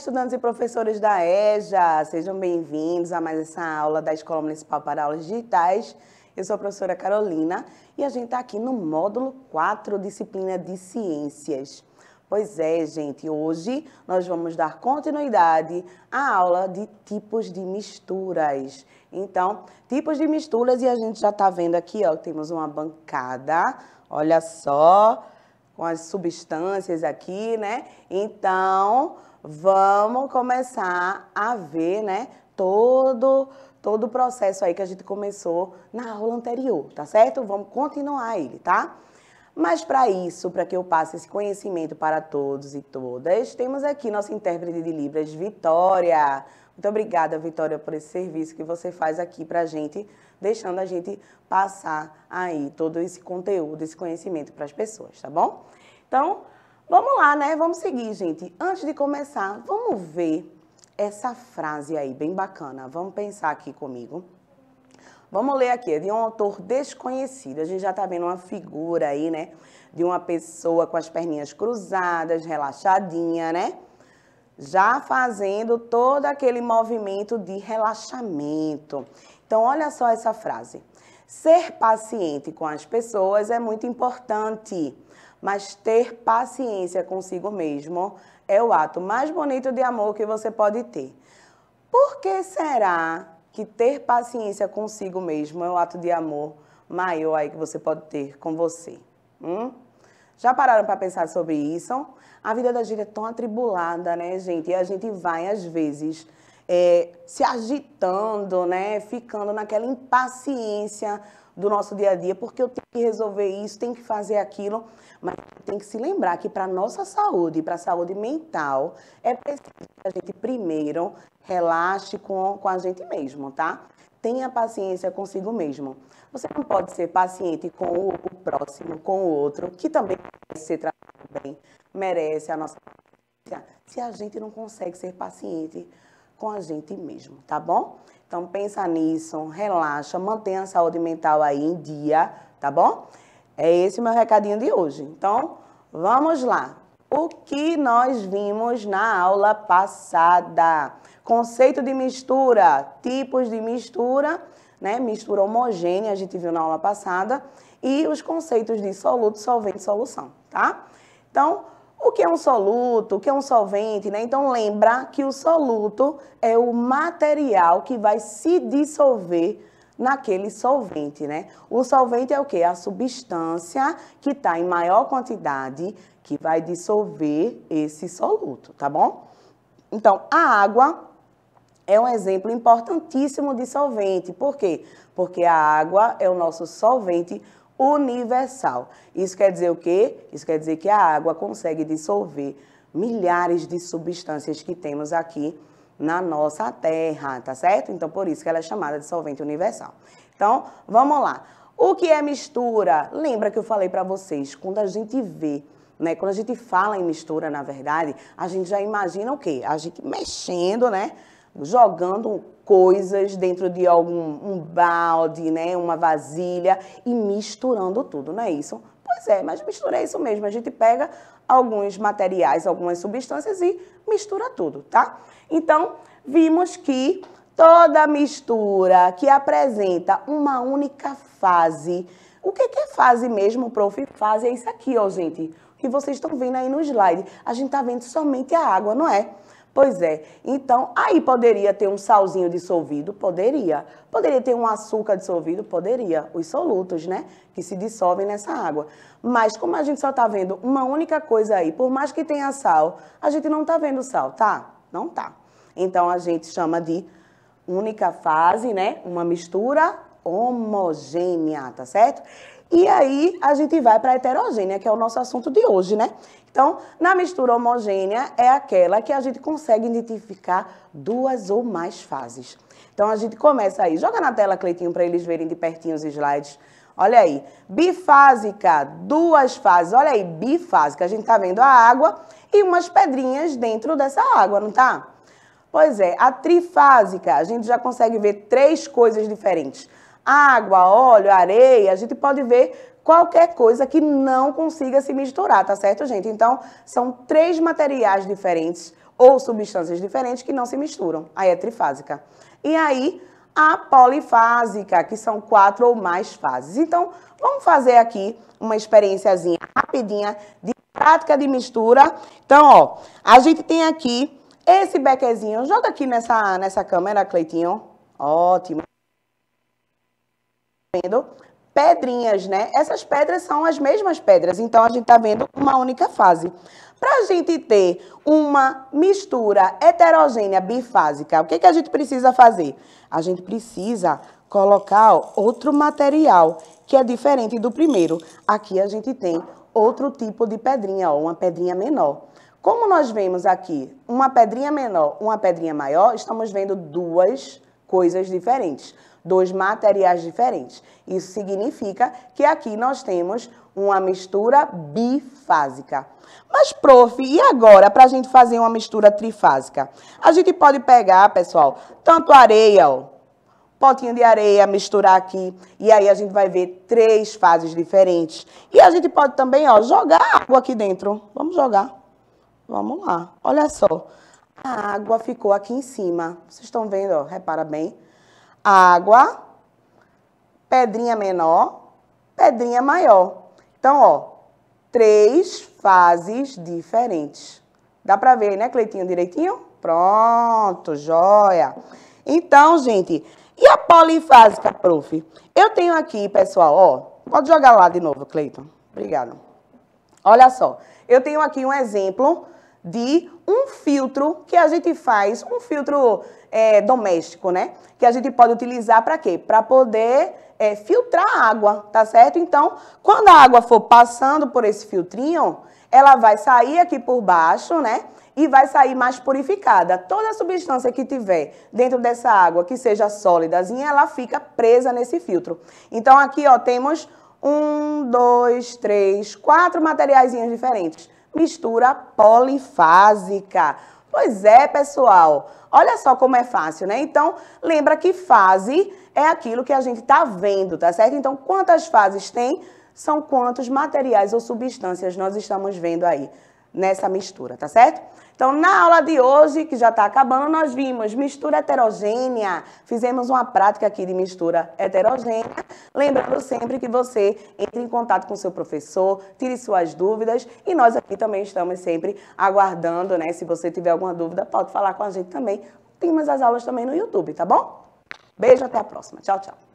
estudantes e professores da EJA, sejam bem-vindos a mais essa aula da Escola Municipal para Aulas Digitais. Eu sou a professora Carolina e a gente está aqui no módulo 4, disciplina de Ciências. Pois é, gente, hoje nós vamos dar continuidade à aula de tipos de misturas. Então, tipos de misturas e a gente já está vendo aqui, ó, temos uma bancada, olha só, com as substâncias aqui, né? Então, vamos começar a ver, né, todo todo o processo aí que a gente começou na aula anterior, tá certo? Vamos continuar ele, tá? Mas para isso, para que eu passe esse conhecimento para todos e todas, temos aqui nossa intérprete de Libras, Vitória. Muito obrigada, Vitória, por esse serviço que você faz aqui para a gente, deixando a gente passar aí todo esse conteúdo, esse conhecimento para as pessoas, tá bom? Então, Vamos lá, né? Vamos seguir, gente. Antes de começar, vamos ver essa frase aí, bem bacana. Vamos pensar aqui comigo. Vamos ler aqui, é de um autor desconhecido. A gente já está vendo uma figura aí, né? De uma pessoa com as perninhas cruzadas, relaxadinha, né? Já fazendo todo aquele movimento de relaxamento. Então, olha só essa frase. Ser paciente com as pessoas é muito importante mas ter paciência consigo mesmo é o ato mais bonito de amor que você pode ter. Por que será que ter paciência consigo mesmo é o ato de amor maior aí que você pode ter com você? Hum? Já pararam para pensar sobre isso? A vida da gente é tão atribulada, né, gente? E a gente vai, às vezes, é, se agitando, né? Ficando naquela impaciência do nosso dia a dia, porque eu tenho que resolver isso, tenho que fazer aquilo, mas tem que se lembrar que para nossa saúde, para a saúde mental, é preciso que a gente primeiro relaxe com, com a gente mesmo, tá? Tenha paciência consigo mesmo. Você não pode ser paciente com o, o próximo, com o outro, que também merece ser tratado bem, merece a nossa paciência, se a gente não consegue ser paciente com a gente mesmo, tá bom? Então pensa nisso, relaxa, mantenha a saúde mental aí em dia, tá bom? É esse meu recadinho de hoje. Então, vamos lá. O que nós vimos na aula passada? Conceito de mistura, tipos de mistura, né? Mistura homogênea, a gente viu na aula passada, e os conceitos de soluto, solvente, solução, tá? Então, o que é um soluto? O que é um solvente? Né? Então, lembra que o soluto é o material que vai se dissolver naquele solvente, né? O solvente é o quê? A substância que está em maior quantidade que vai dissolver esse soluto, tá bom? Então, a água é um exemplo importantíssimo de solvente. Por quê? Porque a água é o nosso solvente universal. Isso quer dizer o quê? Isso quer dizer que a água consegue dissolver milhares de substâncias que temos aqui na nossa Terra, tá certo? Então, por isso que ela é chamada de solvente universal. Então, vamos lá. O que é mistura? Lembra que eu falei para vocês, quando a gente vê, né, quando a gente fala em mistura, na verdade, a gente já imagina o quê? A gente mexendo, né? jogando coisas dentro de algum um balde, né, uma vasilha e misturando tudo, não é isso? Pois é, mas mistura é isso mesmo. A gente pega alguns materiais, algumas substâncias e mistura tudo, tá? Então, vimos que toda mistura que apresenta uma única fase. O que é fase mesmo, prof? Fase é isso aqui, ó, gente. Que vocês estão vendo aí no slide. A gente tá vendo somente a água, não é? Pois é. Então, aí poderia ter um salzinho dissolvido? Poderia. Poderia ter um açúcar dissolvido? Poderia. Os solutos, né? Que se dissolvem nessa água. Mas como a gente só está vendo uma única coisa aí, por mais que tenha sal, a gente não está vendo sal, tá? Não tá. Então, a gente chama de única fase, né? Uma mistura homogênea, tá certo? E aí a gente vai para a heterogênea, que é o nosso assunto de hoje, né? Então, na mistura homogênea é aquela que a gente consegue identificar duas ou mais fases. Então a gente começa aí. Joga na tela, Cleitinho, para eles verem de pertinho os slides. Olha aí, bifásica, duas fases. Olha aí, bifásica. A gente tá vendo a água e umas pedrinhas dentro dessa água, não tá? Pois é, a trifásica, a gente já consegue ver três coisas diferentes água, óleo, areia, a gente pode ver qualquer coisa que não consiga se misturar, tá certo, gente? Então, são três materiais diferentes ou substâncias diferentes que não se misturam. Aí é trifásica. E aí, a polifásica, que são quatro ou mais fases. Então, vamos fazer aqui uma experiênciazinha rapidinha de prática de mistura. Então, ó, a gente tem aqui esse bequezinho. Joga aqui nessa, nessa câmera, Cleitinho. Ótimo vendo pedrinhas, né? Essas pedras são as mesmas pedras, então a gente está vendo uma única fase. Para a gente ter uma mistura heterogênea bifásica, o que, que a gente precisa fazer? A gente precisa colocar outro material que é diferente do primeiro. Aqui a gente tem outro tipo de pedrinha, ó, uma pedrinha menor. Como nós vemos aqui uma pedrinha menor, uma pedrinha maior, estamos vendo duas coisas diferentes dois materiais diferentes. Isso significa que aqui nós temos uma mistura bifásica. Mas, prof, e agora para a gente fazer uma mistura trifásica? A gente pode pegar, pessoal, tanto areia, ó, potinho de areia, misturar aqui, e aí a gente vai ver três fases diferentes. E a gente pode também, ó, jogar água aqui dentro. Vamos jogar. Vamos lá. Olha só. A água ficou aqui em cima. Vocês estão vendo, ó, repara bem água, pedrinha menor, pedrinha maior. Então, ó, três fases diferentes. Dá pra ver, né, Cleitinho, direitinho? Pronto, joia. Então, gente, e a polifásica, prof? Eu tenho aqui, pessoal, ó, pode jogar lá de novo, Cleiton. Obrigada. Olha só, eu tenho aqui um exemplo de um filtro que a gente faz, um filtro é, doméstico, né? Que a gente pode utilizar para quê? Para poder é, filtrar a água, tá certo? Então, quando a água for passando por esse filtrinho, ela vai sair aqui por baixo, né? E vai sair mais purificada. Toda substância que tiver dentro dessa água que seja sólidazinha, ela fica presa nesse filtro. Então, aqui, ó, temos um, dois, três, quatro materiais diferentes mistura polifásica. Pois é, pessoal. Olha só como é fácil, né? Então, lembra que fase é aquilo que a gente está vendo, tá certo? Então, quantas fases tem? São quantos materiais ou substâncias nós estamos vendo aí nessa mistura, tá certo? Então, na aula de hoje, que já está acabando, nós vimos mistura heterogênea. Fizemos uma prática aqui de mistura heterogênea. Lembrando sempre que você entre em contato com seu professor, tire suas dúvidas. E nós aqui também estamos sempre aguardando, né? Se você tiver alguma dúvida, pode falar com a gente também. Tem mais as aulas também no YouTube, tá bom? Beijo, até a próxima. Tchau, tchau.